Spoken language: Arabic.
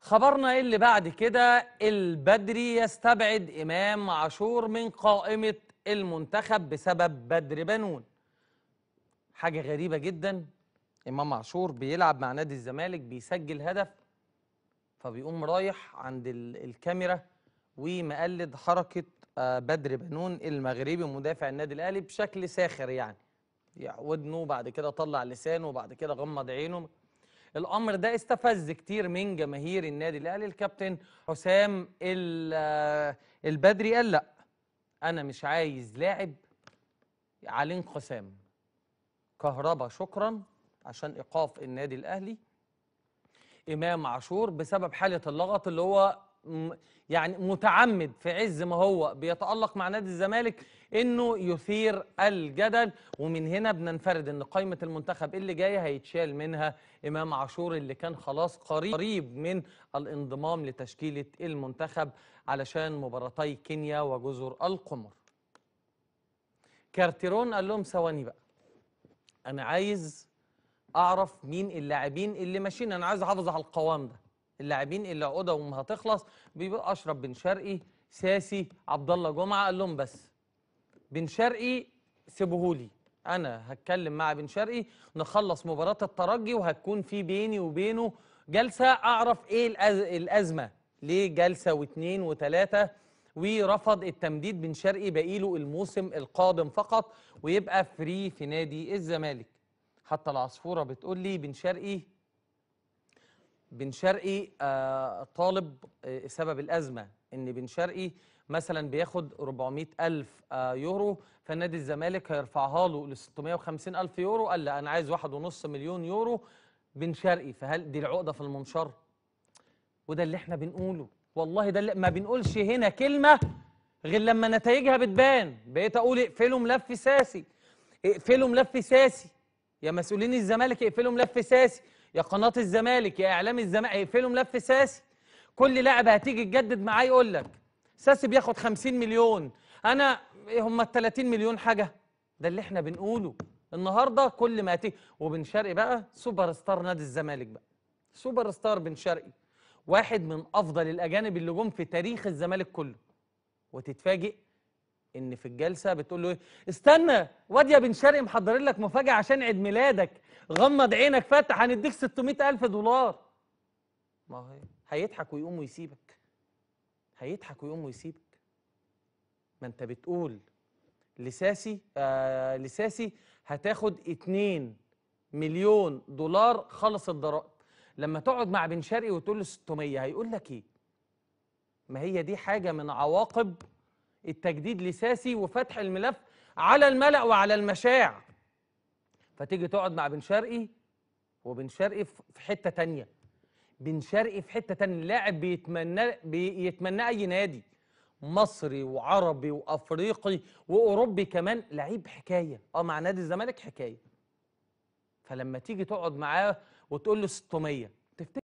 خبرنا ايه اللي بعد كده البدري يستبعد إمام عاشور من قائمة المنتخب بسبب بدر بنون حاجة غريبة جدا إمام عاشور بيلعب مع نادي الزمالك بيسجل هدف فبيقوم رايح عند الكاميرا ومقلد حركة آه، بدر بنون المغربي مدافع النادي الأهلي بشكل ساخر يعني ودنه بعد كده طلع لسانه وبعد كده غمض عينه الامر ده استفز كتير من جماهير النادي الاهلي الكابتن حسام البدري قال لا انا مش عايز لاعب علين انقسام كهربا شكرا عشان ايقاف النادي الاهلي امام عاشور بسبب حاله اللغط اللي هو يعني متعمد في عز ما هو بيتألق مع نادي الزمالك انه يثير الجدل ومن هنا بننفرد ان قائمه المنتخب اللي جايه هيتشال منها امام عاشور اللي كان خلاص قريب من الانضمام لتشكيله المنتخب علشان مباراتي كينيا وجزر القمر. كارتيرون قال لهم ثواني بقى انا عايز اعرف مين اللاعبين اللي ماشيين انا عايز احافظ على القوام ده. اللاعبين اللي عقودهم هتخلص بيبقى اشرف بن شرقي ساسي عبد الله جمعه قال لهم بس بن شرقي سيبهولي انا هتكلم مع بن شرقي نخلص مباراه الترجي وهتكون في بيني وبينه جلسه اعرف ايه الأز... الازمه ليه جلسه واثنين وثلاثه ورفض التمديد بن شرقي بقيله الموسم القادم فقط ويبقى فري في نادي الزمالك حتى العصفوره بتقول لي بن شرقي بن شرقي آه، طالب آه، سبب الأزمة إن بن شرقي مثلا بياخد 400 ألف آه، يورو فنادي الزمالك هيرفعها له ل 650 ألف يورو قال لا أنا عايز 1.5 مليون يورو بن شرقي فهل دي العقدة في المنشر؟ وده اللي احنا بنقوله والله ده اللي ما بنقولش هنا كلمة غير لما نتائجها بتبان بقيت أقول اقفلوا ملف ساسي اقفلوا ملف ساسي يا مسؤولين الزمالك اقفلوا ملف ساسي يا قناه الزمالك يا اعلام الزمالك اقفلوا ملف ساسي كل لاعب هتيجي تجدد معاه يقول لك ساسي بياخد 50 مليون انا هم ال 30 مليون حاجه ده اللي احنا بنقوله النهارده كل ما هتيجي وبن شرقي بقى سوبر ستار نادي الزمالك بقى سوبر ستار بن شرقي واحد من افضل الاجانب اللي جم في تاريخ الزمالك كله وتتفاجئ ان في الجلسه بتقول له ايه استنى واد يا بن شرقي محضرين لك مفاجاه عشان عيد ميلادك غمض عينك فتح هنديك 600000 دولار ما هو إيه؟ هيضحك ويقوم ويسيبك هيضحك ويقوم ويسيبك ما انت بتقول لساسي آه لساسي هتاخد 2 مليون دولار خلص الضرائب لما تقعد مع بن شرقي وتقول له 600 هيقول لك ايه ما هي دي حاجه من عواقب التجديد لساسي وفتح الملف على الملأ وعلى المشاع فتيجي تقعد مع بن شرقي وبن شرقي في حتة تانية بن شرقي في حتة تانية اللاعب بيتمنى بيتمنى أي نادي مصري وعربي وأفريقي وأوروبي كمان لعيب حكاية أه مع نادي الزمالك حكاية فلما تيجي تقعد معاه وتقول له 600 تفتكر